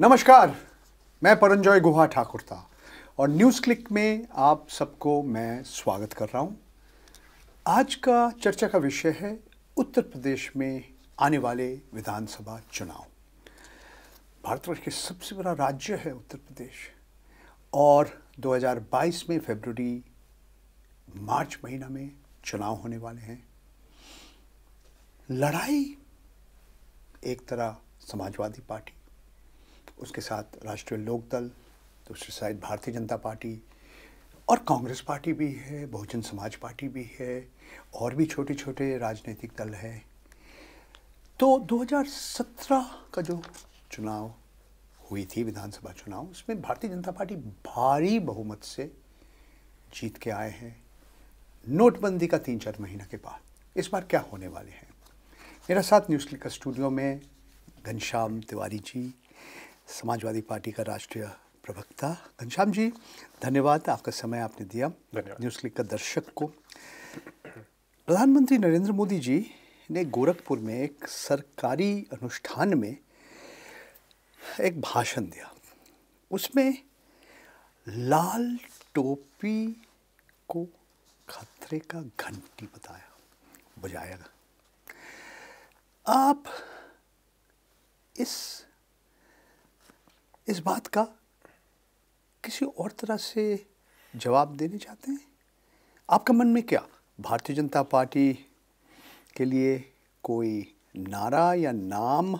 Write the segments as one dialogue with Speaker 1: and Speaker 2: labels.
Speaker 1: नमस्कार मैं परंजॉय गुहा ठाकुर था और न्यूज़ क्लिक में आप सबको मैं स्वागत कर रहा हूँ आज का चर्चा का विषय है उत्तर प्रदेश में आने वाले विधानसभा चुनाव भारतवर्ष के सबसे बड़ा राज्य है उत्तर प्रदेश और 2022 में फरवरी मार्च महीना में चुनाव होने वाले हैं लड़ाई एक तरह समाजवादी पार्टी उसके साथ राष्ट्रीय लोकदल दूसरी साइड भारतीय जनता पार्टी और कांग्रेस पार्टी भी है बहुजन समाज पार्टी भी है और भी छोटे छोटे राजनीतिक दल हैं तो 2017 का जो चुनाव हुई थी विधानसभा चुनाव उसमें भारतीय जनता पार्टी भारी बहुमत से जीत के आए हैं नोटबंदी का तीन चार महीना के बाद इस बार क्या होने वाले हैं मेरा साथ न्यूज़ का स्टूडियो में घनश्याम तिवारी जी समाजवादी पार्टी का राष्ट्रीय प्रवक्ता घनश्याम जी धन्यवाद आपका समय आपने दिया न्यूज़ क्लिक का दर्शक को प्रधानमंत्री नरेंद्र मोदी जी ने गोरखपुर में एक सरकारी अनुष्ठान में एक भाषण दिया उसमें लाल टोपी को खतरे का घंटी बताया बजाया आप इस इस बात का किसी और तरह से जवाब देने चाहते हैं आपका मन में क्या भारतीय जनता पार्टी के लिए कोई नारा या नाम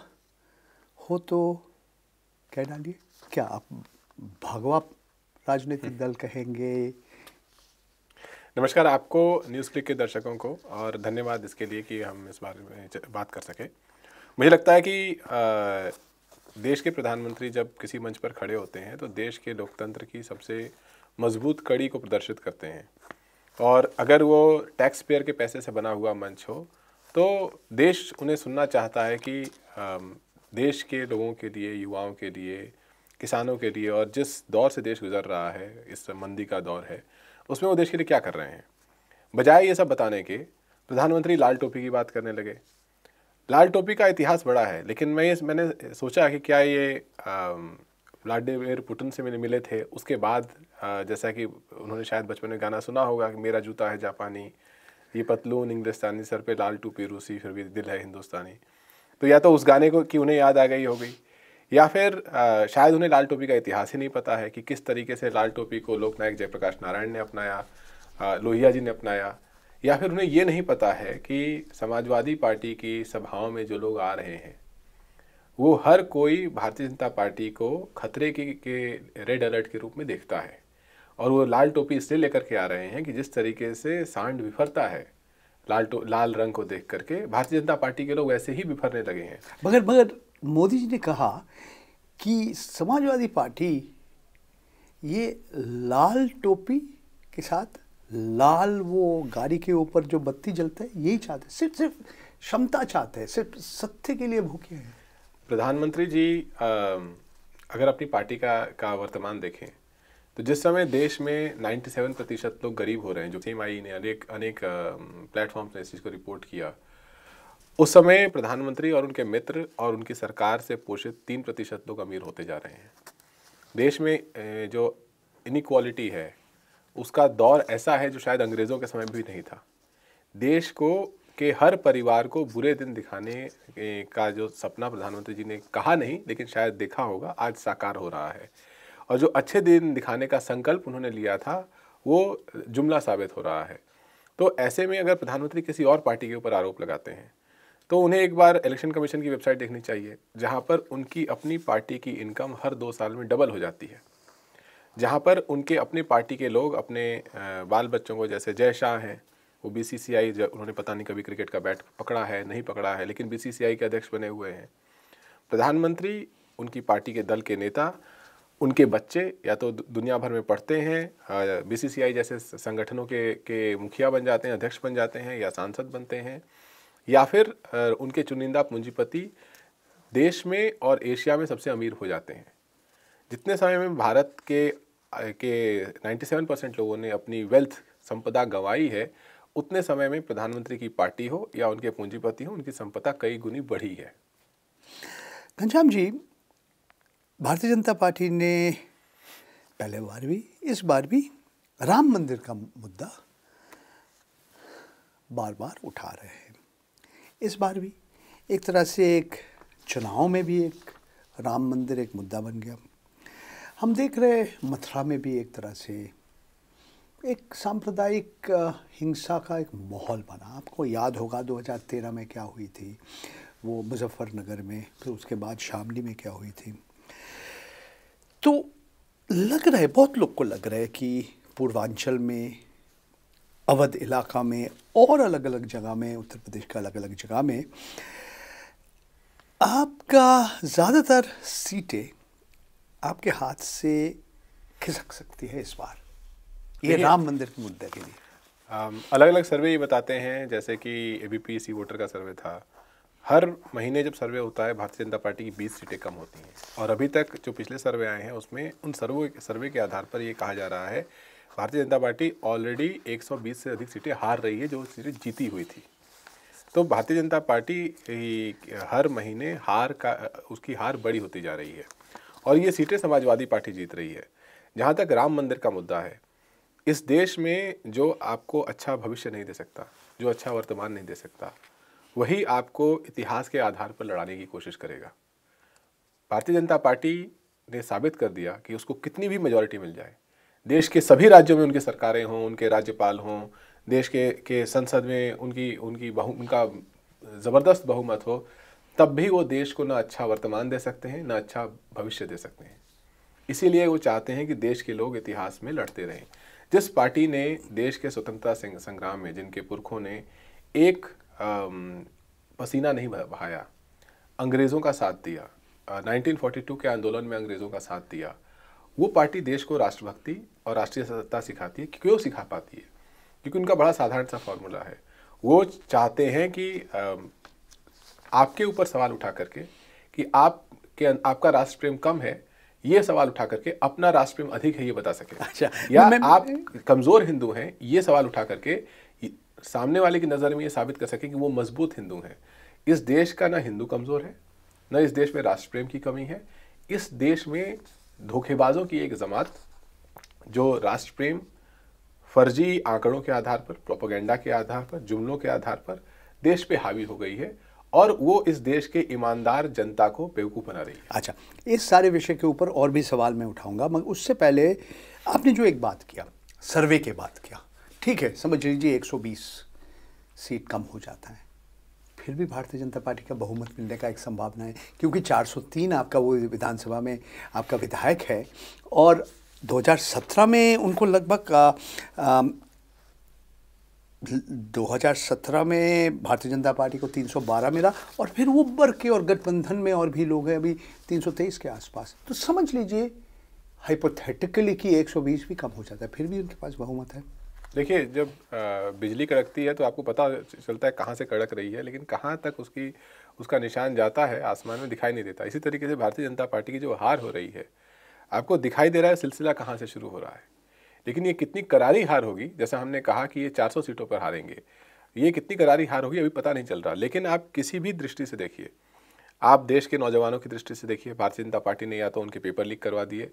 Speaker 1: हो तो कह डालिए क्या आप भगवा राजनीतिक दल कहेंगे
Speaker 2: नमस्कार आपको न्यूज़ क्लिक के दर्शकों को और धन्यवाद इसके लिए कि हम इस बारे में बात कर सकें मुझे लगता है कि आ, देश के प्रधानमंत्री जब किसी मंच पर खड़े होते हैं तो देश के लोकतंत्र की सबसे मजबूत कड़ी को प्रदर्शित करते हैं और अगर वो टैक्स पेयर के पैसे से बना हुआ मंच हो तो देश उन्हें सुनना चाहता है कि देश के लोगों के लिए युवाओं के लिए किसानों के लिए और जिस दौर से देश गुजर रहा है इस मंदी का दौर है उसमें वो देश के लिए क्या कर रहे हैं बजाय ये सब बताने के प्रधानमंत्री लाल टोपी की बात करने लगे लाल टोपी का इतिहास बड़ा है लेकिन मैं ये मैंने सोचा कि क्या ये व्लाडिमिर पुटिन से मैंने मिले थे उसके बाद आ, जैसा कि उन्होंने शायद बचपन में गाना सुना होगा कि मेरा जूता है जापानी ये पतलून इंग्लिस्तानी सर पे लाल टोपी रूसी फिर भी दिल है हिंदुस्तानी तो या तो उस गाने को कि उन्हें याद आ गई होगी या फिर आ, शायद उन्हें लाल टोपी का इतिहास ही नहीं पता है कि किस तरीके से लाल टोपी को लोकनायक जयप्रकाश नारायण ने अपनाया लोहिया जी ने अपनाया या फिर उन्हें ये नहीं पता है कि समाजवादी पार्टी की सभाओं में जो लोग आ रहे हैं वो हर कोई भारतीय जनता पार्टी को खतरे के, के रेड अलर्ट के रूप में देखता है और वो लाल टोपी इसलिए लेकर के आ रहे हैं कि जिस तरीके से सांड विफरता है लाल तो, लाल रंग को देख करके भारतीय जनता पार्टी के लोग ऐसे ही बिफरने लगे हैं
Speaker 1: मगर मगर मोदी जी ने कहा कि समाजवादी पार्टी ये लाल टोपी के साथ लाल वो गाड़ी के ऊपर जो बत्ती जलता है यही चाहते हैं सिर्फ सिर्फ क्षमता चाहते हैं सिर्फ सत्य के लिए भूखे हैं
Speaker 2: प्रधानमंत्री जी आ, अगर अपनी पार्टी का का वर्तमान देखें तो जिस समय देश में 97 प्रतिशत लोग गरीब हो रहे हैं जो सी ने अनेक अनेक प्लेटफॉर्म ने इस चीज़ को रिपोर्ट किया उस समय प्रधानमंत्री और उनके मित्र और उनकी सरकार से पोषित तीन प्रतिशत लोग अमीर होते जा रहे हैं देश में जो इनक्वालिटी है उसका दौर ऐसा है जो शायद अंग्रेज़ों के समय भी नहीं था देश को के हर परिवार को बुरे दिन दिखाने का जो सपना प्रधानमंत्री जी ने कहा नहीं लेकिन शायद देखा होगा आज साकार हो रहा है और जो अच्छे दिन दिखाने का संकल्प उन्होंने लिया था वो जुमला साबित हो रहा है तो ऐसे में अगर प्रधानमंत्री किसी और पार्टी के ऊपर आरोप लगाते हैं तो उन्हें एक बार इलेक्शन कमीशन की वेबसाइट देखनी चाहिए जहाँ पर उनकी अपनी पार्टी की इनकम हर दो साल में डबल हो जाती है जहाँ पर उनके अपने पार्टी के लोग अपने बाल बच्चों को जैसे जय शाह हैं वो बी सी सी आई उन्होंने पता नहीं कभी क्रिकेट का बैट पकड़ा है नहीं पकड़ा है लेकिन बी सी सी आई के अध्यक्ष बने हुए हैं प्रधानमंत्री उनकी पार्टी के दल के नेता उनके बच्चे या तो दुनिया भर में पढ़ते हैं बी सी सी आई जैसे संगठनों के के मुखिया बन जाते हैं अध्यक्ष बन जाते हैं या सांसद बनते हैं या फिर उनके चुनिंदा पूंजीपति देश में और एशिया में सबसे अमीर हो जाते हैं जितने समय में भारत के के 97 परसेंट लोगों ने अपनी वेल्थ संपदा गंवाई है उतने समय में प्रधानमंत्री की पार्टी हो या उनके पूंजीपति हो उनकी संपदा कई गुनी बढ़ी है घनश्याम जी
Speaker 1: भारतीय जनता पार्टी ने पहले बार भी इस बार भी राम मंदिर का मुद्दा बार बार उठा रहे हैं इस बार भी एक तरह से एक चुनाव में भी एक राम मंदिर एक मुद्दा बन गया हम देख रहे हैं मथुरा में भी एक तरह से एक सांप्रदायिक हिंसा का एक माहौल बना आपको याद होगा 2013 में क्या हुई थी वो मुजफ्फरनगर में फिर उसके बाद शामली में क्या हुई थी तो लग रहा है बहुत लोग को लग रहा है कि पूर्वांचल में अवध इलाका में और अलग अलग जगह में उत्तर प्रदेश का अलग अलग जगह में आपका ज़्यादातर सीटें आपके हाथ से खिसक सकती है इस बार ये राम मंदिर के मुद्दे के
Speaker 2: लिए अलग अलग सर्वे ये बताते हैं जैसे कि A B P C voter का सर्वे था हर महीने जब सर्वे होता है भारतीय जनता पार्टी की 20 सीटें कम होती हैं और अभी तक जो पिछले सर्वे आए हैं उसमें उन सर्वे सर्वे के आधार पर ये कहा जा रहा है भारतीय जनता पार्टी ऑलरेडी 120 से अधिक सीटें हार रही है जो सीटें जीती हुई थी तो भारतीय जनता पार्टी हर महीने हार का उसकी हार बड़ी होती जा रही है और ये सीटें समाजवादी पार्टी जीत रही है जहाँ तक राम मंदिर का मुद्दा है इस देश में जो आपको अच्छा भविष्य नहीं दे सकता जो अच्छा वर्तमान नहीं दे सकता वही आपको इतिहास के आधार पर लड़ाने की कोशिश करेगा भारतीय जनता पार्टी ने साबित कर दिया कि उसको कितनी भी मेजोरिटी मिल जाए देश के सभी राज्यों में उनकी सरकारें हों उनके राज्यपाल हों देश के के संसद में उनकी उनकी बहु उनका ज़बरदस्त बहुमत हो तब भी वो देश को ना अच्छा वर्तमान दे सकते हैं ना अच्छा भविष्य दे सकते हैं इसीलिए वो चाहते हैं कि देश के लोग इतिहास में लड़ते रहें जिस पार्टी ने देश के स्वतंत्रता संग्राम में जिनके पुरखों ने एक पसीना नहीं बहाया अंग्रेज़ों का साथ दिया 1942 के आंदोलन में अंग्रेज़ों का साथ दिया वो पार्टी देश को राष्ट्रभक्ति और राष्ट्रीय सत्ता सिखाती है क्यों सिखा पाती है क्योंकि उनका बड़ा साधारण सा फॉर्मूला है वो चाहते हैं कि आपके ऊपर सवाल उठा करके कि आप के आपका राष्ट्र प्रेम कम है ये सवाल उठा करके अपना राष्ट्र प्रेम अधिक है ये बता सके अच्छा या मैं, आप कमजोर हिंदू हैं ये सवाल उठा करके सामने वाले की नज़र में ये साबित कर सके कि वो मजबूत हिंदू हैं इस देश का ना हिंदू कमज़ोर है ना इस देश में राष्ट्र प्रेम की कमी है इस देश में धोखेबाजों की एक जमात जो राष्ट्र प्रेम फर्जी आंकड़ों के आधार पर प्रोपोगेंडा के आधार पर जुमलों के आधार पर देश पे हावी हो गई है और वो इस देश के ईमानदार जनता को बेवकूफ़ बना रही है अच्छा इस सारे विषय
Speaker 1: के ऊपर और भी सवाल मैं उठाऊंगा मगर उससे पहले आपने जो एक बात किया सर्वे के बात किया ठीक है समझ लीजिए 120 सीट कम हो जाता है फिर भी भारतीय जनता पार्टी का बहुमत मिलने का एक संभावना है क्योंकि 403 आपका वो विधानसभा में आपका विधायक है और 2017 में उनको लगभग 2017 में भारतीय जनता पार्टी को 312 मिला और फिर वो बढ़ के और गठबंधन में और भी लोग हैं अभी 323 के आसपास तो समझ लीजिए हाइपोथेटिकली कि 120 भी कम हो जाता है फिर भी उनके पास बहुमत है
Speaker 2: देखिए जब बिजली कड़कती है तो आपको पता चलता है कहाँ से कड़क रही है लेकिन कहाँ तक उसकी उसका निशान जाता है आसमान में दिखाई नहीं देता इसी तरीके से भारतीय जनता पार्टी की जो हार हो रही है आपको दिखाई दे रहा है सिलसिला कहाँ से शुरू हो रहा है लेकिन ये कितनी करारी हार होगी जैसा हमने कहा कि ये 400 सीटों पर हारेंगे ये कितनी करारी हार होगी अभी पता नहीं चल रहा लेकिन आप किसी भी दृष्टि से देखिए आप देश के नौजवानों की दृष्टि से देखिए भारतीय जनता पार्टी ने या तो उनके पेपर लीक करवा दिए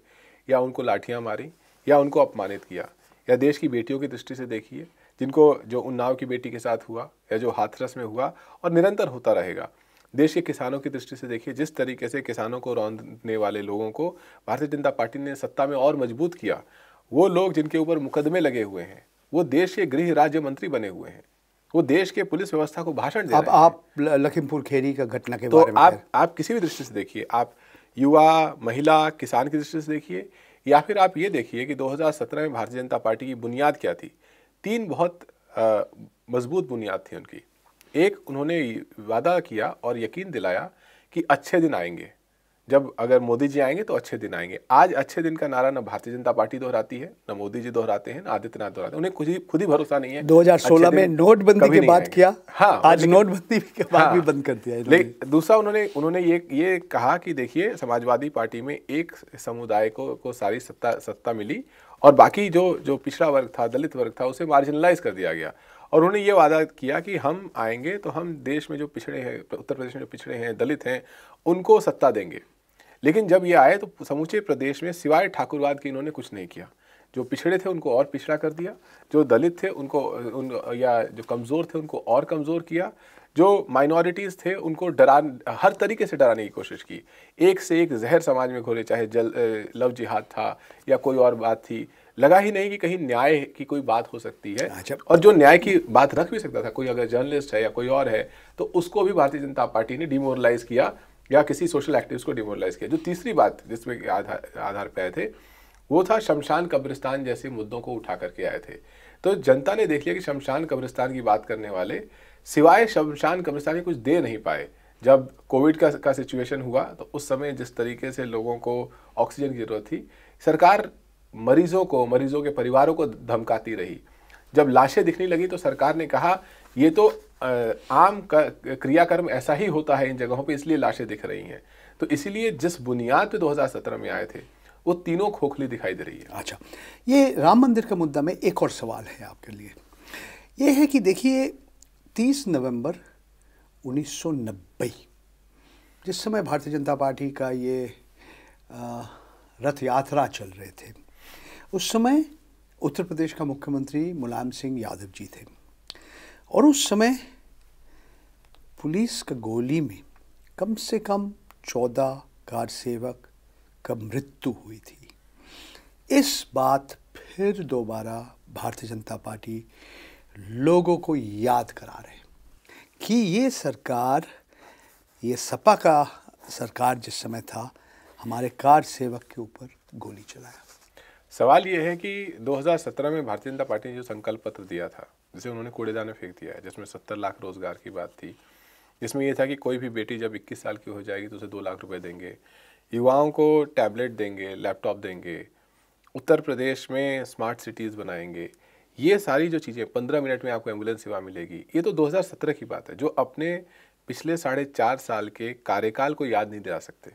Speaker 2: या उनको लाठियाँ मारी या उनको अपमानित किया या देश की बेटियों की दृष्टि से देखिए जिनको जो उन्नाव की बेटी के साथ हुआ या जो हाथरस में हुआ और निरंतर होता रहेगा देश के किसानों की दृष्टि से देखिए जिस तरीके से किसानों को रौंदने वाले लोगों को भारतीय जनता पार्टी ने सत्ता में और मजबूत किया वो लोग जिनके ऊपर मुकदमे लगे हुए हैं वो देश के गृह राज्य मंत्री बने हुए हैं वो देश के पुलिस व्यवस्था को भाषण दे अब आप
Speaker 1: लखीमपुर खेरी का घटना के तो बारे में आप
Speaker 2: आप किसी भी दृष्टि से देखिए आप युवा महिला किसान की दृष्टि से देखिए या फिर आप ये देखिए कि 2017 में भारतीय जनता पार्टी की बुनियाद क्या थी तीन बहुत मजबूत बुनियाद थी उनकी एक उन्होंने वादा किया और यकीन दिलाया कि अच्छे दिन आएंगे जब अगर मोदी जी आएंगे तो अच्छे दिन आएंगे आज अच्छे दिन का नारा ना भारतीय जनता पार्टी दोहराती है ना मोदी जी दोहराते हैं ना आदित्यनाथ दोहराते हैं उन्हें खुद ही खुद ही भरोसा नहीं है 2016 में नोटबंदी के बाद किया हाँ आज नोटबंदी के बाद हाँ, भी बंद कर दिया लेकिन दूसरा उन्होंने उन्होंने ये ये कहा कि देखिए समाजवादी पार्टी में एक समुदाय को को सारी सत्ता सत्ता मिली और बाकी जो जो पिछड़ा वर्ग था दलित वर्ग था उसे मार्जिनलाइज कर दिया गया और उन्होंने ये वादा किया कि हम आएंगे तो हम देश में जो पिछड़े हैं उत्तर प्रदेश में जो पिछड़े हैं दलित हैं उनको सत्ता देंगे लेकिन जब ये आए तो समूचे प्रदेश में सिवाय ठाकुरवाद के इन्होंने कुछ नहीं किया जो पिछड़े थे उनको और पिछड़ा कर दिया जो दलित थे उनको उन या जो कमज़ोर थे उनको और कमज़ोर किया जो माइनॉरिटीज़ थे उनको डरा हर तरीके से डराने की कोशिश की एक से एक जहर समाज में घोले चाहे जल लव जिहाद था या कोई और बात थी लगा ही नहीं कि कहीं न्याय की कोई बात हो सकती है अच्छा। और जो न्याय की बात रख भी सकता था कोई अगर जर्नलिस्ट है या कोई और है तो उसको भी भारतीय जनता पार्टी ने डिमोरलाइज किया या किसी सोशल एक्टिविस्ट को डिमोरलाइज किया जो तीसरी बात जिसमें आधार आधार पर आए थे वो था शमशान कब्रिस्तान जैसे मुद्दों को उठा करके आए थे तो जनता ने देख लिया कि शमशान कब्रिस्तान की बात करने वाले सिवाय शमशान कब्रिस्तान के कुछ दे नहीं पाए जब कोविड का का सिचुएशन हुआ तो उस समय जिस तरीके से लोगों को ऑक्सीजन की ज़रूरत थी सरकार मरीजों को मरीजों के परिवारों को धमकाती रही जब लाशें दिखने लगी तो सरकार ने कहा ये तो आम क्रियाकर्म ऐसा ही होता है इन जगहों पे इसलिए लाशें दिख रही हैं तो इसीलिए जिस बुनियाद पे 2017 में आए थे वो तीनों खोखली दिखाई दे रही है अच्छा
Speaker 1: ये राम मंदिर के मुद्दा में एक और सवाल है आपके लिए ये है कि देखिए 30 नवंबर 1990 जिस समय भारतीय जनता पार्टी का ये रथ यात्रा चल रहे थे उस समय उत्तर प्रदेश का मुख्यमंत्री मुलायम सिंह यादव जी थे और उस समय पुलिस का गोली में कम से कम चौदह कार सेवक का मृत्यु हुई थी इस बात फिर दोबारा भारतीय जनता पार्टी लोगों को याद करा रहे कि ये सरकार ये सपा का सरकार जिस समय था हमारे कार सेवक के ऊपर गोली चलाया
Speaker 2: सवाल ये है कि 2017 में भारतीय जनता पार्टी ने जो संकल्प पत्र दिया था जिसे उन्होंने कूड़ेदान में फेंक दिया है जिसमें सत्तर लाख रोज़गार की बात थी जिसमें यह था कि कोई भी बेटी जब इक्कीस साल की हो जाएगी तो उसे दो लाख रुपये देंगे युवाओं को टैबलेट देंगे लैपटॉप देंगे उत्तर प्रदेश में स्मार्ट सिटीज़ बनाएंगे ये सारी जो चीज़ें पंद्रह मिनट में आपको एम्बुलेंस सेवा मिलेगी ये तो 2017 की बात है जो अपने पिछले साढ़े चार साल के कार्यकाल को याद नहीं दिला सकते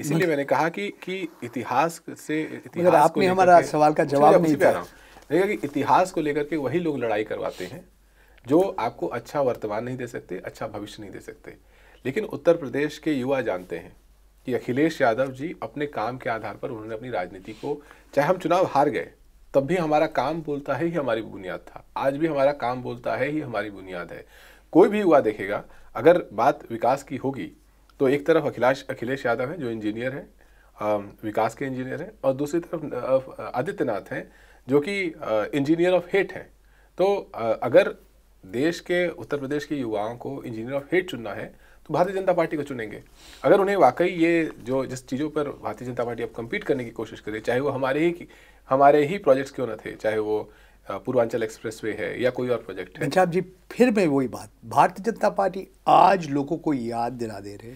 Speaker 2: इसीलिए मैंने कहा कि कि इतिहास से इतिहास आपने हमारा सवाल का जवाब नहीं दिया देखिए कि इतिहास को लेकर के वही लोग लड़ाई करवाते हैं जो आपको अच्छा वर्तमान नहीं दे सकते अच्छा भविष्य नहीं दे सकते लेकिन उत्तर प्रदेश के युवा जानते हैं कि अखिलेश यादव जी अपने काम के आधार पर उन्होंने अपनी राजनीति को चाहे हम चुनाव हार गए तब भी हमारा काम बोलता है ही हमारी बुनियाद था आज भी हमारा काम बोलता है ही हमारी बुनियाद है कोई भी युवा देखेगा अगर बात विकास की होगी तो एक तरफ अखिलेश अखिलेश यादव हैं जो इंजीनियर हैं विकास के इंजीनियर हैं और दूसरी तरफ आदित्यनाथ हैं जो कि इंजीनियर ऑफ हेट हैं तो अगर देश के उत्तर प्रदेश के युवाओं को इंजीनियर ऑफ हेट चुनना है तो भारतीय जनता पार्टी को चुनेंगे अगर उन्हें वाकई ये जो जिस चीज़ों पर भारतीय जनता पार्टी अब कम्पीट करने की कोशिश करे चाहे वो हमारे ही हमारे ही प्रोजेक्ट्स क्यों न थे चाहे वो पूर्वांचल एक्सप्रेसवे है या कोई और प्रोजेक्ट है
Speaker 1: पंजाब जी फिर मैं वही बात भारतीय जनता पार्टी आज लोगों को याद दिला दे रहे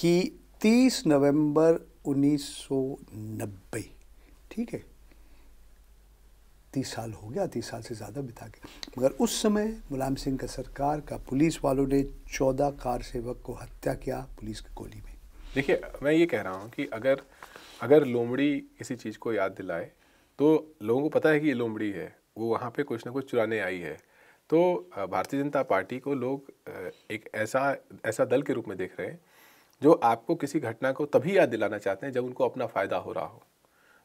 Speaker 1: कि 30 नवंबर 1990 ठीक है तीस साल हो गया तीस साल से ज़्यादा बिता के मगर उस समय मुलायम सिंह का सरकार का पुलिस वालों ने चौदह कार सेवक को हत्या किया पुलिस की गोली में
Speaker 2: देखिए मैं ये कह रहा हूँ कि अगर अगर लोमड़ी किसी चीज़ को याद दिलाए तो लोगों को पता है कि ये लोमड़ी है वो वहाँ पे कुछ ना कुछ चुराने आई है तो भारतीय जनता पार्टी को लोग एक ऐसा ऐसा दल के रूप में देख रहे हैं जो आपको किसी घटना को तभी याद दिलाना चाहते हैं जब उनको अपना फ़ायदा हो रहा हो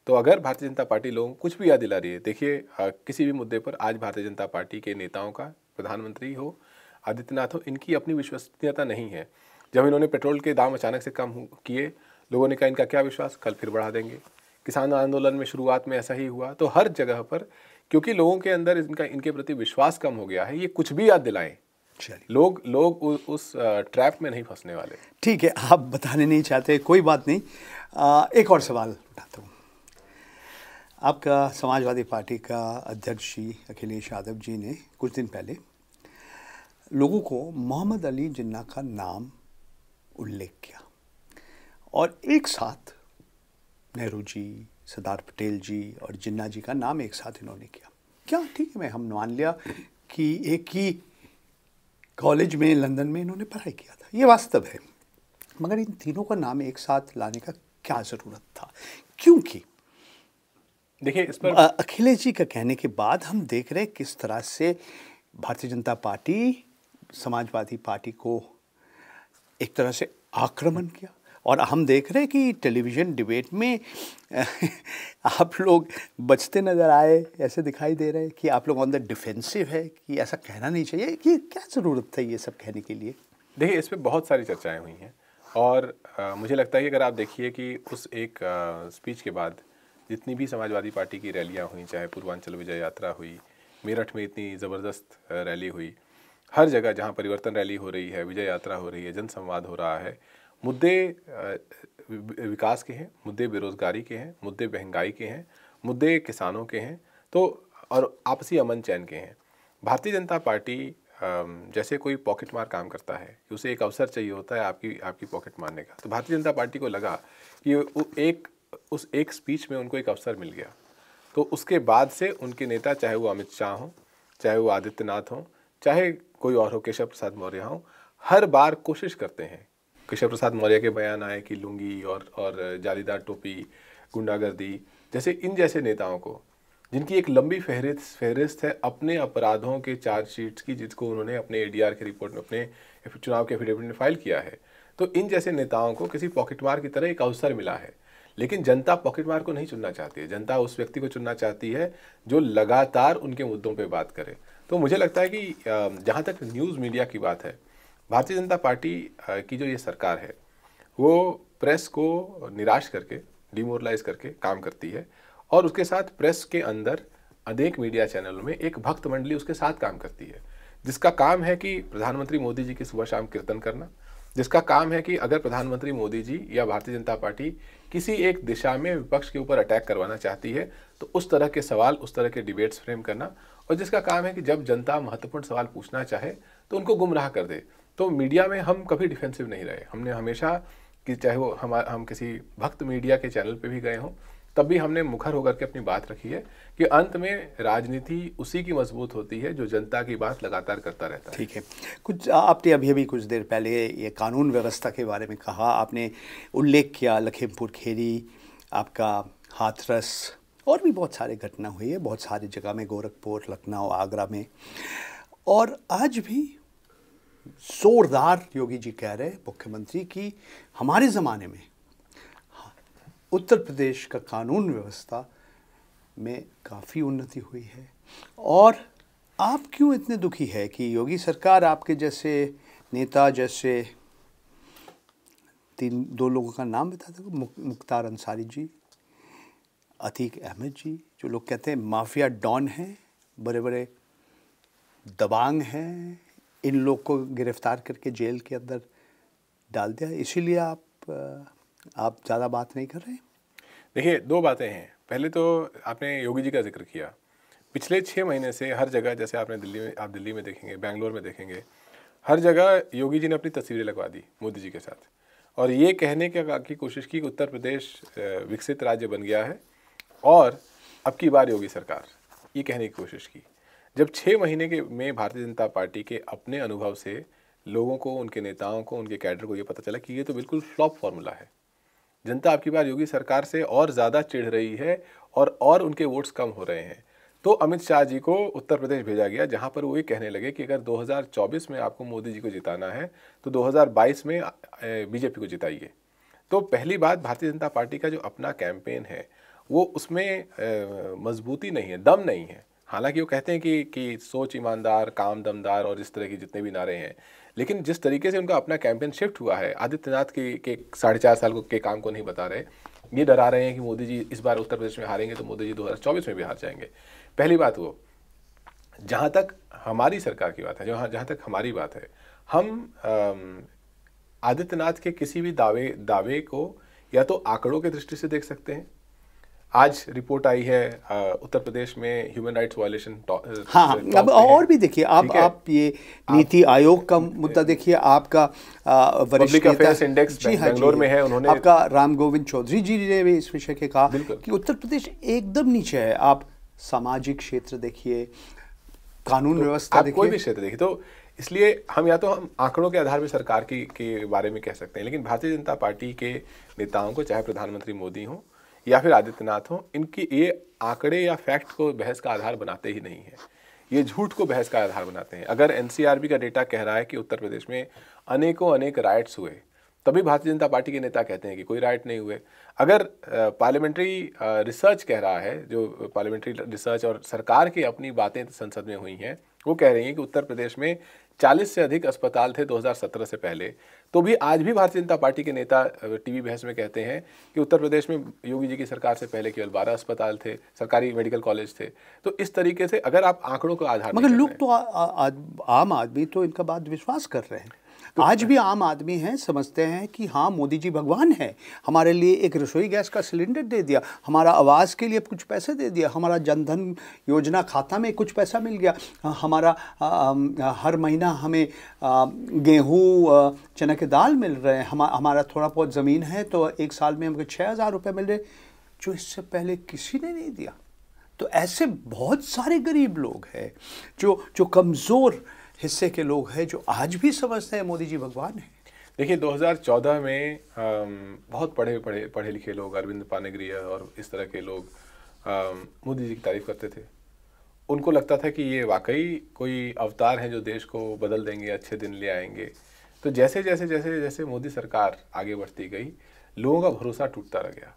Speaker 2: तो अगर भारतीय जनता पार्टी लोगों को कुछ भी याद दिला रही है देखिए किसी भी मुद्दे पर आज भारतीय जनता पार्टी के नेताओं का प्रधानमंत्री हो आदित्यनाथ हो इनकी अपनी विश्वसनीयता नहीं है जब इन्होंने पेट्रोल के दाम अचानक से कम किए लोगों ने कहा इनका क्या विश्वास कल फिर बढ़ा देंगे किसान आंदोलन में शुरुआत में ऐसा ही हुआ तो हर जगह पर क्योंकि लोगों के अंदर इनका इनके प्रति विश्वास कम हो गया है ये कुछ भी याद दिलाएं लोग लोग उ, उस ट्रैप में नहीं फंसने वाले
Speaker 1: ठीक है आप बताने नहीं चाहते कोई बात नहीं आ, एक और सवाल उठाता हूँ आपका समाजवादी पार्टी का अध्यक्ष जी अखिलेश यादव जी ने कुछ दिन पहले लोगों को मोहम्मद अली जिन्ना का नाम उल्लेख किया और एक साथ नेहरू जी सरदार पटेल जी और जिन्ना जी का नाम एक साथ इन्होंने किया क्या ठीक है मैं हम मान लिया कि एक ही कॉलेज में लंदन में इन्होंने पढ़ाई किया था ये वास्तव है मगर इन तीनों का नाम एक साथ लाने का क्या ज़रूरत था क्योंकि देखिए इस पर अखिलेश जी का कहने के बाद हम देख रहे हैं किस तरह से भारतीय जनता पार्टी समाजवादी पार्टी को एक तरह से आक्रमण किया और हम देख रहे हैं कि टेलीविज़न डिबेट में आप लोग बचते नज़र आए ऐसे दिखाई दे रहे हैं कि आप लोग ऑन द डिफेंसिव है कि ऐसा कहना नहीं चाहिए कि क्या ज़रूरत है ये सब कहने के
Speaker 2: लिए देखिए इस पर बहुत सारी चर्चाएं हुई हैं और आ, मुझे लगता है कि अगर आप देखिए कि उस एक आ, स्पीच के बाद जितनी भी समाजवादी पार्टी की रैलियाँ हुई चाहे पूर्वांचल विजय यात्रा हुई मेरठ में इतनी ज़बरदस्त रैली हुई हर जगह जहाँ परिवर्तन रैली हो रही है विजय यात्रा हो रही है जनसंवाद हो रहा है मुद्दे विकास के हैं मुद्दे बेरोज़गारी के हैं मुद्दे महंगाई के हैं मुद्दे किसानों के हैं तो और आपसी अमन चैन के हैं भारतीय जनता पार्टी जैसे कोई पॉकेट मार काम करता है उसे एक अवसर चाहिए होता है आपकी आपकी पॉकेट मारने का तो भारतीय जनता पार्टी को लगा कि एक उस एक स्पीच में उनको एक अवसर मिल गया तो उसके बाद से उनके नेता चाहे वो अमित शाह हों चाहे वो आदित्यनाथ हों चाहे कोई और हो केशव प्रसाद मौर्य हों हर बार कोशिश करते हैं केशव प्रसाद मौर्य के बयान आए कि लुंगी और और जालीदार टोपी गुंडागर्दी जैसे इन जैसे नेताओं को जिनकी एक लंबी फहरिस्त फहरिस्त है अपने अपराधों के चार्जशीट की जिसको उन्होंने अपने ए की रिपोर्ट में अपने चुनाव के एफिडेविट में फाइल किया है तो इन जैसे नेताओं को किसी पॉकेटमार की तरह एक अवसर मिला है लेकिन जनता पॉकेटमार को नहीं चुनना चाहती है जनता उस व्यक्ति को चुनना चाहती है जो लगातार उनके मुद्दों पर बात करे तो मुझे लगता है कि जहाँ तक न्यूज़ मीडिया की बात है भारतीय जनता पार्टी की जो ये सरकार है वो प्रेस को निराश करके डिमोरलाइज करके काम करती है और उसके साथ प्रेस के अंदर अनेक मीडिया चैनलों में एक भक्त मंडली उसके साथ काम करती है जिसका काम है कि प्रधानमंत्री मोदी जी की सुबह शाम कीर्तन करना जिसका काम है कि अगर प्रधानमंत्री मोदी जी या भारतीय जनता पार्टी किसी एक दिशा में विपक्ष के ऊपर अटैक करवाना चाहती है तो उस तरह के सवाल उस तरह के डिबेट्स फ्रेम करना और जिसका काम है कि जब जनता महत्वपूर्ण सवाल पूछना चाहे तो उनको गुमराह कर दे तो मीडिया में हम कभी डिफेंसिव नहीं रहे हमने हमेशा कि चाहे वो हम हम किसी भक्त मीडिया के चैनल पे भी गए हों तब भी हमने मुखर होकर के अपनी बात रखी है कि अंत में राजनीति उसी की मजबूत होती है जो जनता की बात लगातार करता रहता है ठीक है
Speaker 1: कुछ आपने अभी अभी कुछ देर पहले ये कानून व्यवस्था के बारे में कहा आपने उल्लेख किया लखीमपुर खेरी आपका हाथरस और भी बहुत सारे घटना हुई है बहुत सारी जगह में गोरखपुर लखनऊ आगरा में और आज भी ज़ोरदार योगी जी कह रहे हैं मुख्यमंत्री की हमारे ज़माने में उत्तर प्रदेश का कानून व्यवस्था में काफ़ी उन्नति हुई है और आप क्यों इतने दुखी है कि योगी सरकार आपके जैसे नेता जैसे तीन दो लोगों का नाम बता दो मुख्तार अंसारी जी अतीक अहमद जी जो लोग कहते हैं माफिया डॉन हैं बड़े बड़े दबांग हैं इन लोग को गिरफ्तार करके जेल के अंदर डाल दिया इसीलिए आप आप ज़्यादा बात नहीं कर
Speaker 2: रहे देखिए दो बातें हैं पहले तो आपने योगी जी का जिक्र किया पिछले छः महीने से हर जगह जैसे आपने दिल्ली में आप दिल्ली में देखेंगे बैंगलोर में देखेंगे हर जगह योगी जी ने अपनी तस्वीरें लगवा दी मोदी जी के साथ और ये कहने के की कोशिश की कि उत्तर प्रदेश विकसित राज्य बन गया है और अब की बार योगी सरकार ये कहने की कोशिश की जब छः महीने के में भारतीय जनता पार्टी के अपने अनुभव से लोगों को उनके नेताओं को उनके कैडर को ये पता चला कि ये तो बिल्कुल फ्लॉप फार्मूला है जनता आपकी बार योगी सरकार से और ज़्यादा चिढ़ रही है और और उनके वोट्स कम हो रहे हैं तो अमित शाह जी को उत्तर प्रदेश भेजा गया जहां पर वो ये कहने लगे कि अगर 2024 में आपको मोदी जी को जिताना है तो 2022 में बीजेपी को जिताइए तो पहली बात भारतीय जनता पार्टी का जो अपना कैंपेन है वो उसमें मजबूती नहीं है दम नहीं है हालांकि वो कहते हैं कि कि सोच ईमानदार काम दमदार और इस तरह के जितने भी नारे हैं लेकिन जिस तरीके से उनका अपना कैंपेन शिफ्ट हुआ है आदित्यनाथ के के साढ़े चार साल को के काम को नहीं बता रहे ये डरा रहे हैं कि मोदी जी इस बार उत्तर प्रदेश में हारेंगे तो मोदी जी दो में भी हार जाएंगे पहली बात वो जहाँ तक हमारी सरकार की बात है जहाँ जहाँ तक हमारी बात है हम आदित्यनाथ के किसी भी दावे दावे को या तो आंकड़ों के दृष्टि से देख सकते हैं आज रिपोर्ट आई है उत्तर प्रदेश में ह्यूमन राइट्स वायलेशन हाँ अब और
Speaker 1: भी देखिए आप आप ये नीति आयोग का मुद्दा देखिए आपका वरिष्ठ इंडेक्स जी हाँ बेंगलोर में है उन्होंने आपका राम गोविंद चौधरी जी ने भी इस विषय के कहा कि उत्तर प्रदेश एकदम नीचे है आप सामाजिक क्षेत्र
Speaker 2: देखिए कानून तो व्यवस्था व्यवस्था कोई भी क्षेत्र देखिए तो इसलिए हम या तो हम आंकड़ों के आधार पर सरकार की के बारे में कह सकते हैं लेकिन भारतीय जनता पार्टी के नेताओं को चाहे प्रधानमंत्री मोदी हों या फिर आदित्यनाथ हो इनकी ये आंकड़े या फैक्ट को बहस का आधार बनाते ही नहीं है ये झूठ को बहस का आधार बनाते हैं अगर एन का डेटा कह रहा है कि उत्तर प्रदेश में अनेकों अनेक राइट्स हुए तभी भारतीय जनता पार्टी के नेता कहते हैं कि कोई राइट नहीं हुए अगर पार्लियामेंट्री रिसर्च कह रहा है जो पार्लियामेंट्री रिसर्च और सरकार की अपनी बातें संसद में हुई हैं वो कह रही हैं कि उत्तर प्रदेश में 40 से अधिक अस्पताल थे 2017 से पहले तो भी आज भी भारतीय जनता पार्टी के नेता टीवी बहस में कहते हैं कि उत्तर प्रदेश में योगी जी की सरकार से पहले केवल बारह अस्पताल थे सरकारी मेडिकल कॉलेज थे तो इस तरीके से अगर आप आंकड़ों का आधार मगर लोग
Speaker 1: तो आ, आ, आ, आम आदमी तो इनका बात विश्वास कर रहे हैं तो आज भी आम आदमी हैं समझते हैं कि हाँ मोदी जी भगवान है हमारे लिए एक रसोई गैस का सिलेंडर दे दिया हमारा आवास के लिए कुछ पैसे दे दिया हमारा जनधन योजना खाता में कुछ पैसा मिल गया हमारा हर महीना हमें गेहूँ चना के दाल मिल रहे हैं हम, हमारा थोड़ा बहुत ज़मीन है तो एक साल में हमको छः हज़ार रुपये मिल रहे जो इससे पहले किसी ने नहीं दिया तो ऐसे बहुत सारे गरीब लोग हैं जो जो कमज़ोर हिस्से के लोग हैं जो आज भी समझते हैं मोदी जी भगवान हैं
Speaker 2: देखिए 2014 में बहुत पढ़े पढ़े पढ़े लिखे लोग अरविंद पानेग्रिया और इस तरह के लोग मोदी जी की तारीफ करते थे उनको लगता था कि ये वाकई कोई अवतार हैं जो देश को बदल देंगे अच्छे दिन ले आएंगे तो जैसे जैसे जैसे जैसे मोदी सरकार आगे बढ़ती गई लोगों का भरोसा टूटता रह गया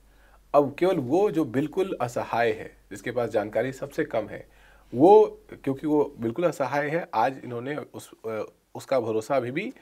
Speaker 2: अब केवल वो जो बिल्कुल असहाय है जिसके पास जानकारी सबसे कम है वो क्योंकि वो बिल्कुल असहाय है आज इन्होंने उस उसका भरोसा अभी भी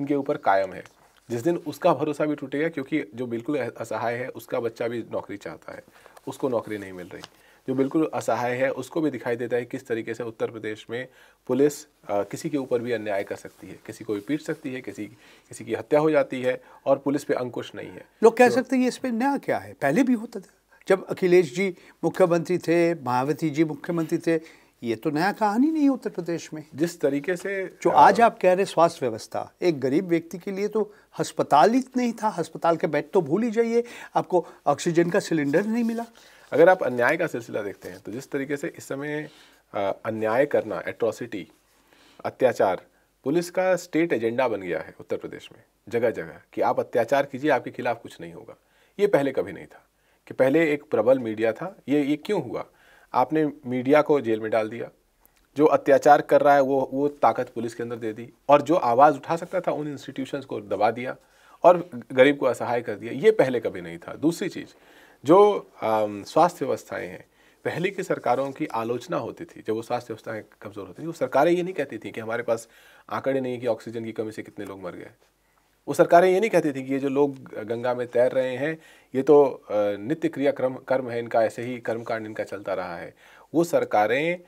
Speaker 2: इनके ऊपर कायम है जिस दिन उसका भरोसा भी टूटेगा क्योंकि जो बिल्कुल असहाय है उसका बच्चा भी नौकरी चाहता है उसको नौकरी नहीं मिल रही जो बिल्कुल असहाय है उसको भी दिखाई देता है किस तरीके से उत्तर प्रदेश में पुलिस किसी के ऊपर भी अन्याय कर सकती है किसी को भी पीट सकती है किसी किसी की हत्या हो जाती है और पुलिस पे अंकुश नहीं है
Speaker 1: लोग कह तो सकते हैं इस पर नया क्या है पहले भी होता था जब अखिलेश जी मुख्यमंत्री थे मायावती जी मुख्यमंत्री थे ये तो नया कहानी नहीं है उत्तर प्रदेश में जिस तरीके से जो आज आप कह रहे स्वास्थ्य व्यवस्था एक गरीब व्यक्ति के लिए तो अस्पताल ही नहीं था अस्पताल के बेड तो भूल ही जाइए आपको ऑक्सीजन का सिलेंडर नहीं मिला
Speaker 2: अगर आप अन्याय का सिलसिला देखते हैं तो जिस तरीके से इस समय अन्याय करना एट्रॉसिटी अत्याचार पुलिस का स्टेट एजेंडा बन गया है उत्तर प्रदेश में जगह जगह कि आप अत्याचार कीजिए आपके खिलाफ कुछ नहीं होगा ये पहले कभी नहीं था कि पहले एक प्रबल मीडिया था ये ये क्यों हुआ आपने मीडिया को जेल में डाल दिया जो अत्याचार कर रहा है वो वो ताकत पुलिस के अंदर दे दी और जो आवाज़ उठा सकता था उन इंस्टीट्यूशंस को दबा दिया और गरीब को असहाय कर दिया ये पहले कभी नहीं था दूसरी चीज़ जो स्वास्थ्य व्यवस्थाएँ हैं पहले की सरकारों की आलोचना होती थी जब वो स्वास्थ्य व्यवस्थाएँ कमज़ोर होती थी वो सरकारें ये नहीं कहती थी कि हमारे पास आंकड़े नहीं कि ऑक्सीजन की कमी से कितने लोग मर गए वो सरकारें ये नहीं कहती थी कि ये जो लोग गंगा में तैर रहे हैं ये तो नित्य क्रिया क्रम कर्म है इनका ऐसे ही कर्मकांड इनका चलता रहा है वो सरकारें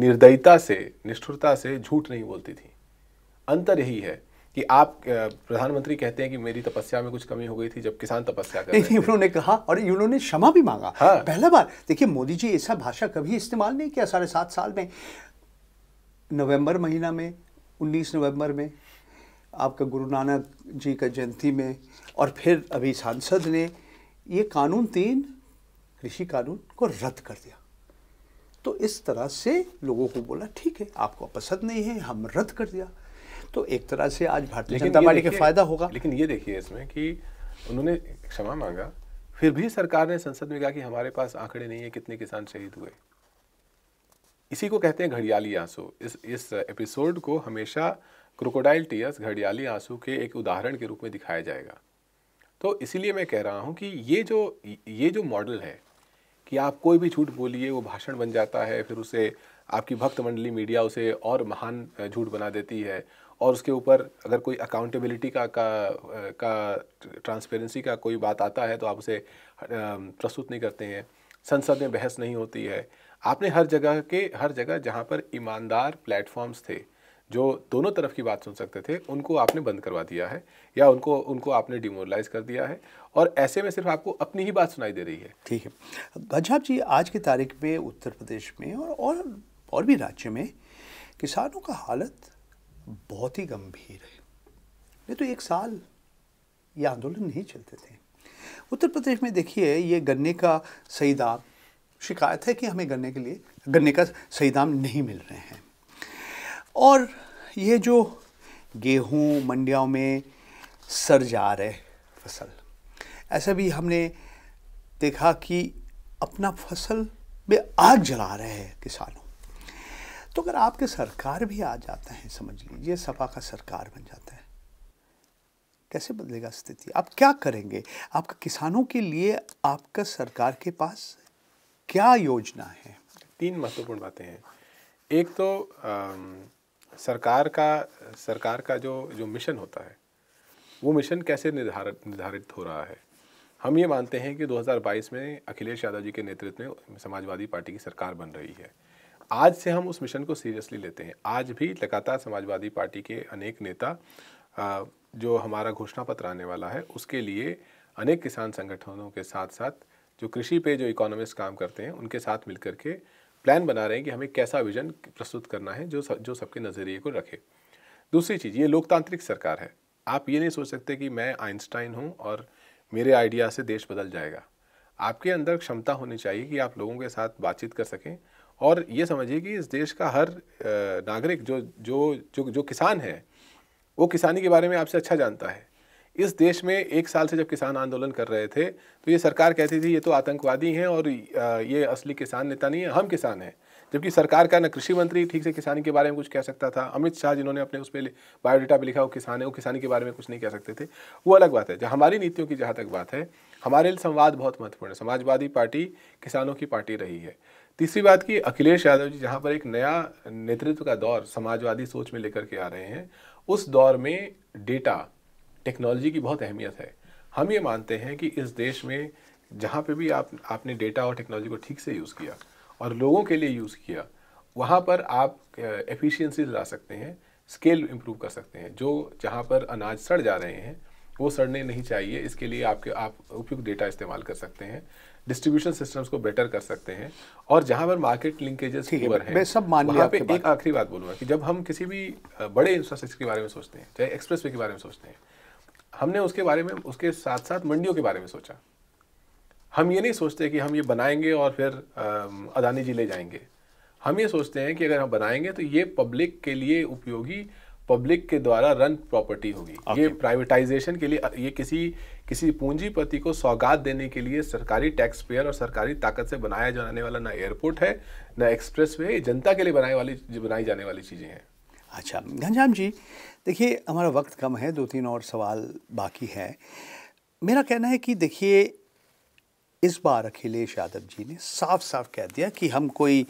Speaker 2: निर्दयता से निष्ठुरता से झूठ नहीं बोलती थी अंतर यही है कि आप प्रधानमंत्री कहते हैं कि मेरी तपस्या में कुछ कमी हो गई थी जब किसान तपस्या कर रहे
Speaker 1: उन्होंने कहा और उन्होंने क्षमा भी मांगा हाँ। पहला बार देखिए मोदी जी ऐसा भाषा कभी इस्तेमाल नहीं किया साढ़े सात साल में नवंबर महीना में 19 नवंबर में आपका गुरु नानक जी का जयंती में और फिर अभी सांसद ने ये कानून तीन कृषि कानून को रद्द कर दिया तो इस तरह से लोगों को बोला ठीक है आपको पसंद नहीं है हम रद्द कर दिया तो एक तरह से आज भारतीय जनता पार्टी के फायदा
Speaker 2: होगा लेकिन ये देखिए इसमें कि उन्होंने क्षमा मांगा फिर भी सरकार ने संसद में कहा कि हमारे पास आंकड़े नहीं है कितने किसान शहीद हुए इसी को कहते हैं घड़ियाली आंसू इस इस एपिसोड को हमेशा क्रोकोडाइल टीयर्स घड़ियाली आंसू के एक उदाहरण के रूप में दिखाया जाएगा तो इसीलिए मैं कह रहा हूँ कि ये जो ये जो मॉडल है कि आप कोई भी झूठ बोलिए वो भाषण बन जाता है फिर उसे आपकी भक्त मंडली मीडिया उसे और महान झूठ बना देती है और उसके ऊपर अगर कोई अकाउंटेबिलिटी का का का ट्रांसपेरेंसी का कोई बात आता है तो आप उसे प्रस्तुत नहीं करते हैं संसद में बहस नहीं होती है आपने हर जगह के हर जगह जहाँ पर ईमानदार प्लेटफॉर्म्स थे जो दोनों तरफ की बात सुन सकते थे उनको आपने बंद करवा दिया है या उनको उनको आपने डिमोरलाइज कर दिया है और ऐसे में सिर्फ आपको अपनी ही बात सुनाई दे रही है ठीक है भाजपा जी
Speaker 1: आज की तारीख में उत्तर प्रदेश में और और, और भी राज्य में किसानों का हालत बहुत ही गंभीर है नहीं तो एक साल ये आंदोलन नहीं चलते थे उत्तर प्रदेश में देखिए ये गन्ने का सही दाम शिकायत है कि हमें गन्ने के लिए गन्ने का सही दाम नहीं मिल रहे हैं और ये जो गेहूँ मंडियों में सर जा रहे फसल ऐसे भी हमने देखा कि अपना फसल में आग जला रहे हैं किसानों तो अगर आपके सरकार भी आ जाता है समझ लीजिए सपा का सरकार बन जाता है कैसे बदलेगा स्थिति आप क्या करेंगे आपके किसानों के लिए आपका सरकार के पास क्या योजना
Speaker 2: है तीन महत्वपूर्ण बातें हैं एक तो आ, सरकार का सरकार का जो जो मिशन होता है वो मिशन कैसे निर्धारित निर्धारित हो रहा है हम ये मानते हैं कि 2022 में अखिलेश यादव जी के नेतृत्व में समाजवादी पार्टी की सरकार बन रही है आज से हम उस मिशन को सीरियसली लेते हैं आज भी लगातार समाजवादी पार्टी के अनेक नेता जो हमारा घोषणा पत्र आने वाला है उसके लिए अनेक किसान संगठनों के साथ साथ जो कृषि पे जो इकोनॉमिस्ट काम करते हैं उनके साथ मिलकर के प्लान बना रहे हैं कि हमें कैसा विजन प्रस्तुत करना है जो जो सबके नज़रिए को रखे दूसरी चीज़ ये लोकतांत्रिक सरकार है आप ये नहीं सोच सकते कि मैं आइंस्टाइन हूँ और मेरे आइडिया से देश बदल जाएगा आपके अंदर क्षमता होनी चाहिए कि आप लोगों के साथ बातचीत कर सकें और ये समझिए कि इस देश का हर नागरिक जो जो जो जो किसान है वो किसानी के बारे में आपसे अच्छा जानता है इस देश में एक साल से जब किसान आंदोलन कर रहे थे तो ये सरकार कहती थी ये तो आतंकवादी हैं और ये असली किसान नेता नहीं है हम किसान हैं जबकि सरकार का ना कृषि मंत्री ठीक से किसानी के बारे में कुछ कह सकता था अमित शाह जिन्होंने अपने उस पर बायोडेटा पर लिखा वो किसान है वो किसानी के बारे में कुछ नहीं कह सकते थे वो अलग बात है जहाँ हमारी नीतियों की जहाँ तक बात है हमारे लिए संवाद बहुत महत्वपूर्ण है समाजवादी पार्टी किसानों की पार्टी रही है तीसरी बात की अखिलेश यादव जी जहाँ पर एक नया नेतृत्व का दौर समाजवादी सोच में लेकर के आ रहे हैं उस दौर में डेटा टेक्नोलॉजी की बहुत अहमियत है हम ये मानते हैं कि इस देश में जहाँ पे भी आप आपने डेटा और टेक्नोलॉजी को ठीक से यूज़ किया और लोगों के लिए यूज़ किया वहाँ पर आप एफिशिएंसी ला सकते हैं स्केल इम्प्रूव कर सकते हैं जो जहाँ पर अनाज सड़ जा रहे हैं वो सड़ने नहीं चाहिए इसके लिए आपके आप उपयुक्त डेटा इस्तेमाल कर सकते हैं डिस्ट्रीब्यूशन सिस्टम्स को बेटर कर सकते हैं और जहाँ पर मार्केट लिंकेजेस पुअर हैं सब मान लिया पे एक आखिरी बात बोलूँगा कि जब हम किसी भी बड़े इंफ्रास्ट्रक्चर के बारे में सोचते हैं चाहे एक्सप्रेस के बारे में सोचते हैं हमने उसके बारे में उसके साथ साथ मंडियों के बारे में सोचा हम ये नहीं सोचते कि हम ये बनाएंगे और फिर अदानी जी ले जाएंगे हम ये सोचते हैं कि अगर हम बनाएंगे तो ये पब्लिक के लिए उपयोगी पब्लिक के द्वारा रन प्रॉपर्टी होगी okay. ये प्राइवेटाइजेशन के लिए ये किसी किसी पूंजीपति को सौगात देने के लिए सरकारी टैक्स पेयर और सरकारी ताकत से बनाया जाने वाला ना एयरपोर्ट है ना एक्सप्रेस वे जनता के लिए बनाई वाली बनाई जाने वाली चीज़ें हैं अच्छा घनश्याम जी देखिए
Speaker 1: हमारा वक्त कम है दो तीन और सवाल बाकी हैं मेरा कहना है कि देखिए इस बार अखिलेश यादव जी ने साफ साफ कह दिया कि हम कोई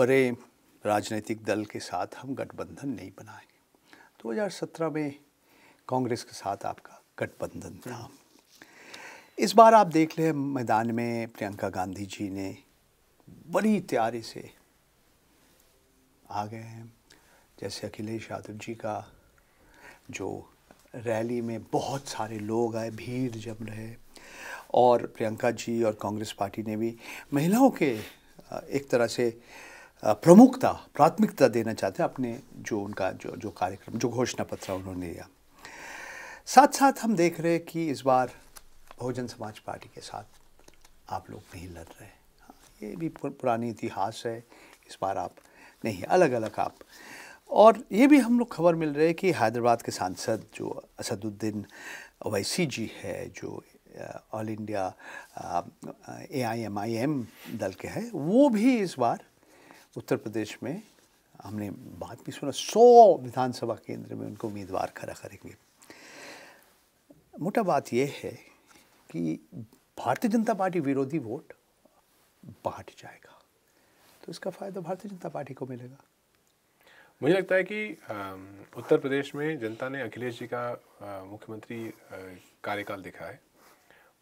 Speaker 1: बड़े राजनीतिक दल के साथ हम गठबंधन नहीं बनाएंगे 2017 में कांग्रेस के साथ आपका गठबंधन था इस बार आप देख लें मैदान में प्रियंका गांधी जी ने बड़ी तैयारी से आ गए हैं जैसे अखिलेश यादव जी का जो रैली में बहुत सारे लोग आए भीड़ जम रहे और प्रियंका जी और कांग्रेस पार्टी ने भी महिलाओं के एक तरह से प्रमुखता प्राथमिकता देना चाहते हैं अपने जो उनका जो जो कार्यक्रम जो घोषणा पत्र उन्होंने दिया साथ साथ हम देख रहे हैं कि इस बार बहुजन समाज पार्टी के साथ आप लोग नहीं लड़ रहे हाँ, ये भी पुरानी इतिहास है इस बार आप नहीं अलग अलग आप और ये भी हम लोग खबर मिल रही है कि हैदराबाद के सांसद जो असदुद्दीन अवैसी जी है जो all India A I M I M दल के हैं वो भी इस बार उत्तर प्रदेश में हमने बात भी सुना सौ विधानसभा केंद्र में उनको उम्मीदवार खड़ा करेंगे मोटा बात यह है कि
Speaker 2: भारतीय जनता पार्टी विरोधी वोट बांट जाएगा
Speaker 1: तो इसका फ़ायदा भारतीय जनता पार्टी को मिलेगा
Speaker 2: मुझे लगता है कि उत्तर प्रदेश में जनता ने अखिलेश जी का मुख्यमंत्री कार्यकाल देखा है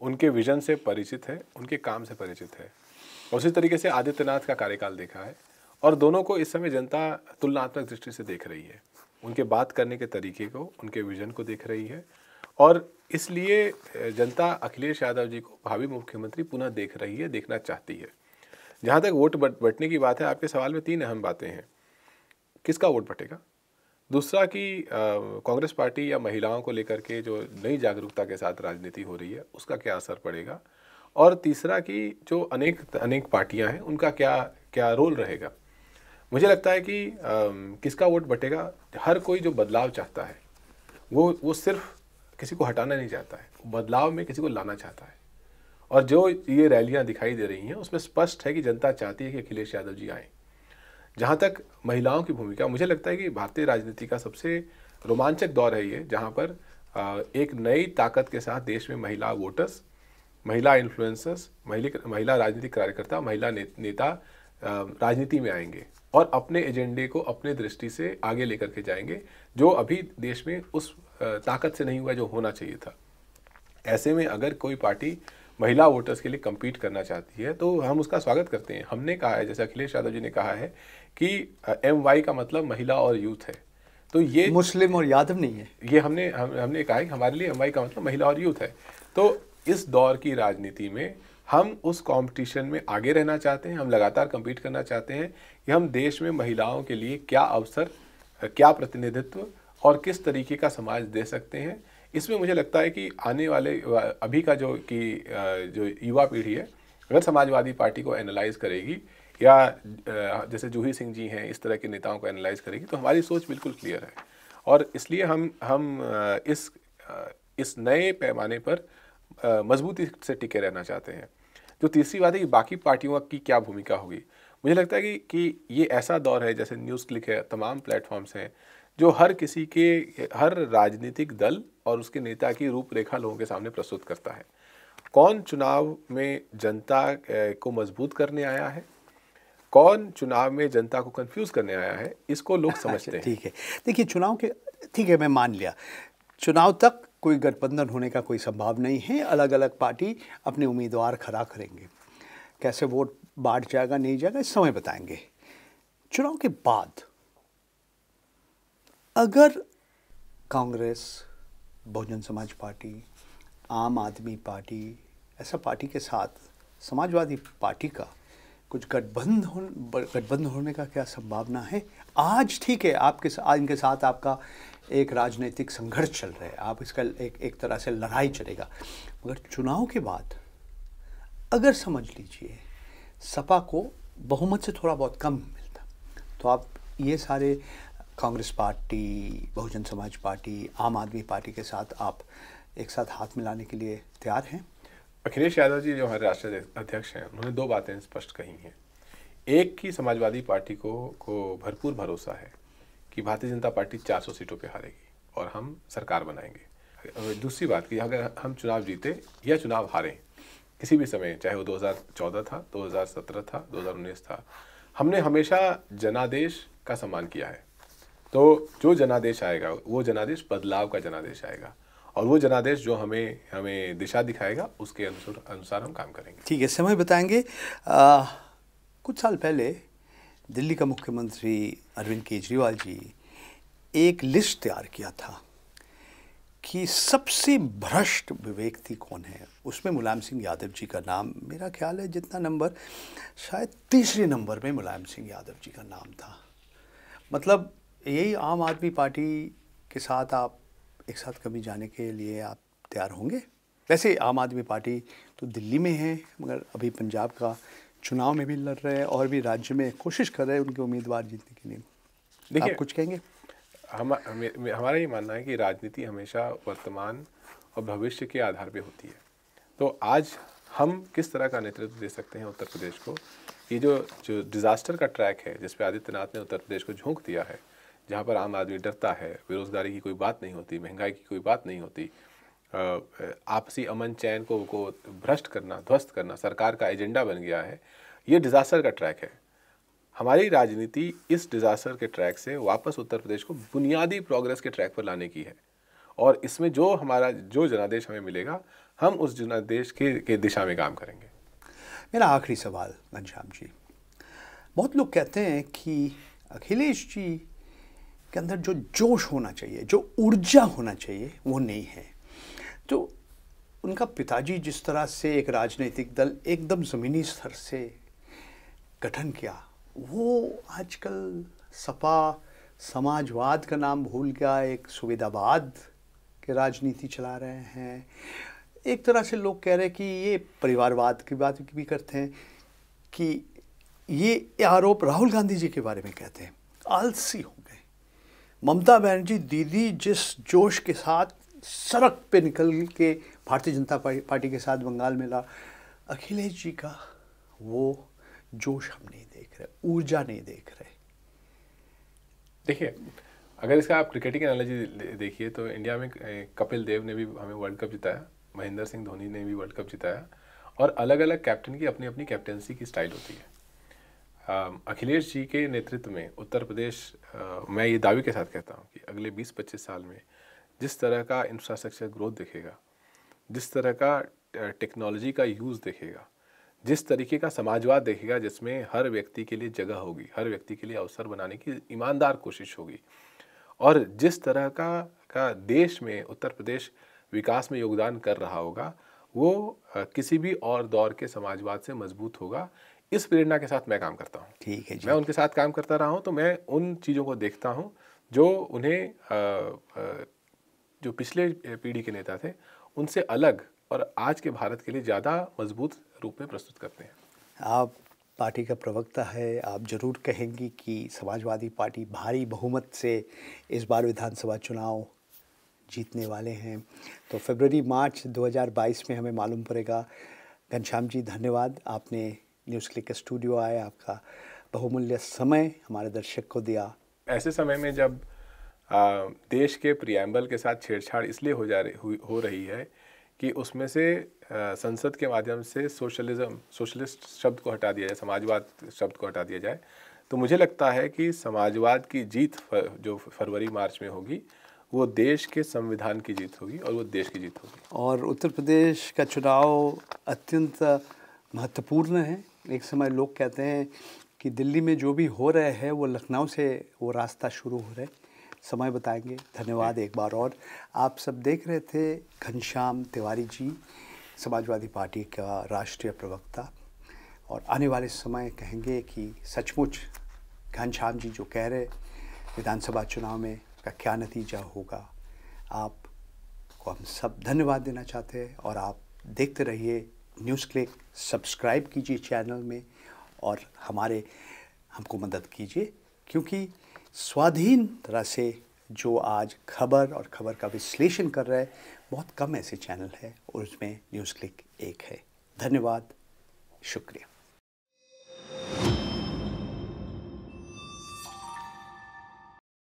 Speaker 2: उनके विजन से परिचित है उनके काम से परिचित है उसी तरीके से आदित्यनाथ का कार्यकाल देखा है और दोनों को इस समय जनता तुलनात्मक दृष्टि से देख रही है उनके बात करने के तरीके को उनके विजन को देख रही है और इसलिए जनता अखिलेश यादव जी को भावी मुख्यमंत्री पुनः देख रही है देखना चाहती है जहाँ तक वोट बंटने की बात है आपके सवाल में तीन अहम बातें हैं किसका वोट बटेगा दूसरा कि कांग्रेस पार्टी या महिलाओं को लेकर के जो नई जागरूकता के साथ राजनीति हो रही है उसका क्या असर पड़ेगा और तीसरा कि जो अनेक अनेक पार्टियां हैं उनका क्या क्या रोल रहेगा मुझे लगता है कि आ, किसका वोट बटेगा हर कोई जो बदलाव चाहता है वो वो सिर्फ किसी को हटाना नहीं चाहता है बदलाव में किसी को लाना चाहता है और जो ये रैलियां दिखाई दे रही हैं उसमें स्पष्ट है कि जनता चाहती है कि अखिलेश यादव जी आएँ जहाँ तक महिलाओं की भूमिका मुझे लगता है कि भारतीय राजनीति का सबसे रोमांचक दौर है ये जहाँ पर एक नई ताकत के साथ देश में महिला वोटर्स महिला इन्फ्लुएंसर्स महिला महिला राजनीतिक कार्यकर्ता महिला ने, नेता राजनीति में आएंगे और अपने एजेंडे को अपने दृष्टि से आगे लेकर के जाएंगे जो अभी देश में उस ताकत से नहीं हुआ जो होना चाहिए था ऐसे में अगर कोई पार्टी महिला वोटर्स के लिए कम्पीट करना चाहती है तो हम उसका स्वागत करते हैं हमने कहा है जैसे अखिलेश यादव जी ने कहा है कि एम वाई का मतलब महिला और यूथ है तो ये मुस्लिम और यादव नहीं है ये हमने हम, हमने कहा कि हमारे लिए एम वाई का मतलब महिला और यूथ है तो इस दौर की राजनीति में हम उस कंपटीशन में आगे रहना चाहते हैं हम लगातार कम्पीट करना चाहते हैं कि हम देश में महिलाओं के लिए क्या अवसर क्या प्रतिनिधित्व और किस तरीके का समाज दे सकते हैं इसमें मुझे लगता है कि आने वाले अभी का जो कि जो युवा पीढ़ी है अगर समाजवादी पार्टी को एनालाइज करेगी या जैसे जूही सिंह जी हैं इस तरह के नेताओं को एनालाइज करेगी तो हमारी सोच बिल्कुल क्लियर है और इसलिए हम हम इस इस नए पैमाने पर मजबूती से टिके रहना चाहते हैं जो तीसरी बात है कि बाकी पार्टियों की क्या भूमिका होगी मुझे लगता है कि कि ये ऐसा दौर है जैसे न्यूज़ क्लिक है तमाम प्लेटफॉर्म्स हैं जो हर किसी के हर राजनीतिक दल और उसके नेता की रूपरेखा लोगों के सामने प्रस्तुत करता है कौन चुनाव में जनता को मजबूत करने आया है कौन चुनाव में जनता को कंफ्यूज करने आया है इसको लोग अच्छा, समझते हैं ठीक है
Speaker 1: देखिए चुनाव के ठीक है मैं मान लिया चुनाव तक कोई गठबंधन होने का कोई संभाव नहीं है अलग अलग पार्टी अपने उम्मीदवार खड़ा करेंगे कैसे वोट बांट जाएगा नहीं जाएगा इस समय बताएंगे चुनाव के बाद अगर कांग्रेस बहुजन समाज पार्टी आम आदमी पार्टी ऐसा पार्टी के साथ समाजवादी पार्टी का कुछ गठबंध हो गठबंध होने का क्या संभावना है आज ठीक है आपके आज इनके साथ आपका एक राजनीतिक संघर्ष चल रहा है आप इसका एक एक तरह से लड़ाई चलेगा मगर चुनाव के बाद अगर समझ लीजिए सपा को बहुमत से थोड़ा बहुत कम मिलता तो आप ये सारे कांग्रेस पार्टी बहुजन समाज पार्टी आम आदमी पार्टी के साथ आप एक साथ हाथ मिलाने के लिए तैयार हैं
Speaker 2: अखिलेश यादव जी जो हमारे राष्ट्रीय अध्यक्ष हैं उन्होंने दो बातें स्पष्ट कही हैं एक की समाजवादी पार्टी को को भरपूर भरोसा है कि भारतीय जनता पार्टी 400 सीटों पर हारेगी और हम सरकार बनाएंगे दूसरी बात कि अगर हम चुनाव जीते या चुनाव हारें किसी भी समय चाहे वो 2014 था 2017 था 2019 था हमने हमेशा जनादेश का सम्मान किया है तो जो जनादेश आएगा वो जनादेश बदलाव का जनादेश आएगा और वो जनादेश जो हमें हमें दिशा दिखाएगा उसके अनुसार अनुसार हम काम करेंगे
Speaker 1: ठीक है समय बताएंगे आ, कुछ साल पहले दिल्ली का मुख्यमंत्री अरविंद केजरीवाल जी एक लिस्ट तैयार किया था कि सबसे भ्रष्ट विवेकती कौन है उसमें मुलायम सिंह यादव जी का नाम मेरा ख्याल है जितना नंबर शायद तीसरे नंबर में मुलायम सिंह यादव जी का नाम था मतलब यही आम आदमी पार्टी के साथ आप एक साथ कभी जाने के लिए आप तैयार होंगे वैसे आम आदमी पार्टी तो दिल्ली में है मगर अभी पंजाब का चुनाव में भी लड़ रहे हैं और भी राज्य में कोशिश कर रहे हैं उनके उम्मीदवार जीतने के लिए देखिए आप कुछ कहेंगे
Speaker 2: हम हमारा ये मानना है कि राजनीति हमेशा वर्तमान और भविष्य के आधार पर होती है तो आज हम किस तरह का नेतृत्व दे सकते हैं उत्तर प्रदेश को ये जो जो डिज़ास्टर का ट्रैक है जिसपे आदित्यनाथ ने उत्तर प्रदेश को झोंक दिया है जहाँ पर आम आदमी डरता है बेरोज़गारी की कोई बात नहीं होती महंगाई की कोई बात नहीं होती आपसी अमन चैन को को भ्रष्ट करना ध्वस्त करना सरकार का एजेंडा बन गया है ये डिज़ास्टर का ट्रैक है हमारी राजनीति इस डिज़ास्टर के ट्रैक से वापस उत्तर प्रदेश को बुनियादी प्रोग्रेस के ट्रैक पर लाने की है और इसमें जो हमारा जो जनादेश हमें मिलेगा हम उस जनादेश के, के दिशा में काम करेंगे
Speaker 1: मेरा आखिरी सवाल घनश्याम जी बहुत लोग कहते हैं कि अखिलेश जी के अंदर जो जोश होना चाहिए जो ऊर्जा होना चाहिए वो नहीं है तो उनका पिताजी जिस तरह से एक राजनीतिक दल एकदम ज़मीनी स्तर से गठन किया वो आजकल सपा समाजवाद का नाम भूल गया एक सुविधावाद के राजनीति चला रहे हैं एक तरह से लोग कह रहे हैं कि ये परिवारवाद की बात भी करते हैं कि ये आरोप राहुल गांधी जी के बारे में कहते हैं आलसी हो ममता बनर्जी दीदी जिस जोश के साथ सड़क पे निकल के भारतीय जनता पार्टी के साथ बंगाल में ला अखिलेश जी का वो जोश हम नहीं देख रहे ऊर्जा नहीं
Speaker 2: देख रहे देखिए अगर इसका आप क्रिकेटिंग एनालॉजी देखिए तो इंडिया में कपिल देव ने भी हमें वर्ल्ड कप जिताया महेंद्र सिंह धोनी ने भी वर्ल्ड कप जिताया और अलग अलग कैप्टन की अपनी अपनी कैप्टनसी की स्टाइल होती है अखिलेश जी के नेतृत्व में उत्तर प्रदेश मैं ये दावे के साथ कहता हूँ कि अगले 20-25 साल में जिस तरह का इंफ्रास्ट्रक्चर ग्रोथ देखेगा जिस तरह का टेक्नोलॉजी का यूज़ देखेगा जिस तरीके का समाजवाद देखेगा जिसमें हर व्यक्ति के लिए जगह होगी हर व्यक्ति के लिए अवसर बनाने की ईमानदार कोशिश होगी और जिस तरह का का देश में उत्तर प्रदेश विकास में योगदान कर रहा होगा वो किसी भी और दौर के समाजवाद से मजबूत होगा इस प्रेरणा के साथ मैं काम करता हूँ ठीक है जी। मैं उनके साथ काम करता रहा हूँ तो मैं उन चीज़ों को देखता हूँ जो उन्हें आ, आ, जो पिछले पीढ़ी के नेता थे उनसे अलग और आज के भारत के लिए ज़्यादा मजबूत रूप में प्रस्तुत करते हैं
Speaker 1: आप पार्टी का प्रवक्ता है आप जरूर कहेंगी कि समाजवादी पार्टी भारी बहुमत से इस बार विधानसभा चुनाव जीतने वाले हैं तो फरवरी मार्च 2022 में हमें मालूम पड़ेगा घनश्याम जी धन्यवाद आपने न्यूज़ क्लिक स्टूडियो आए आपका बहुमूल्य समय हमारे दर्शक को दिया
Speaker 2: ऐसे समय में जब आ, देश के प्रियम्बल के साथ छेड़छाड़ इसलिए हो जा रही हो रही है कि उसमें से आ, संसद के माध्यम से सोशलिज्म सोशलिस्ट शब्द को हटा दिया जाए समाजवाद शब्द को हटा दिया जाए तो मुझे लगता है कि समाजवाद की जीत फर, जो फरवरी मार्च में होगी वो देश के संविधान की जीत होगी और वो देश की जीत होगी
Speaker 1: और उत्तर प्रदेश का चुनाव अत्यंत महत्वपूर्ण है एक समय लोग कहते हैं कि दिल्ली में जो भी हो रहा है वो लखनऊ से वो रास्ता शुरू हो रहा है समय बताएंगे धन्यवाद एक बार और आप सब देख रहे थे घनश्याम तिवारी जी समाजवादी पार्टी का राष्ट्रीय प्रवक्ता और आने वाले समय कहेंगे कि सचमुच घनश्याम जी जो कह रहे विधानसभा चुनाव में का क्या नतीजा होगा आप को हम सब धन्यवाद देना चाहते हैं और आप देखते रहिए न्यूज़ क्लिक सब्सक्राइब कीजिए चैनल में और हमारे हमको मदद कीजिए क्योंकि स्वाधीन तरह से जो आज खबर और खबर का विश्लेषण कर रहा है बहुत कम ऐसे चैनल है और उसमें न्यूज़ क्लिक एक है धन्यवाद शुक्रिया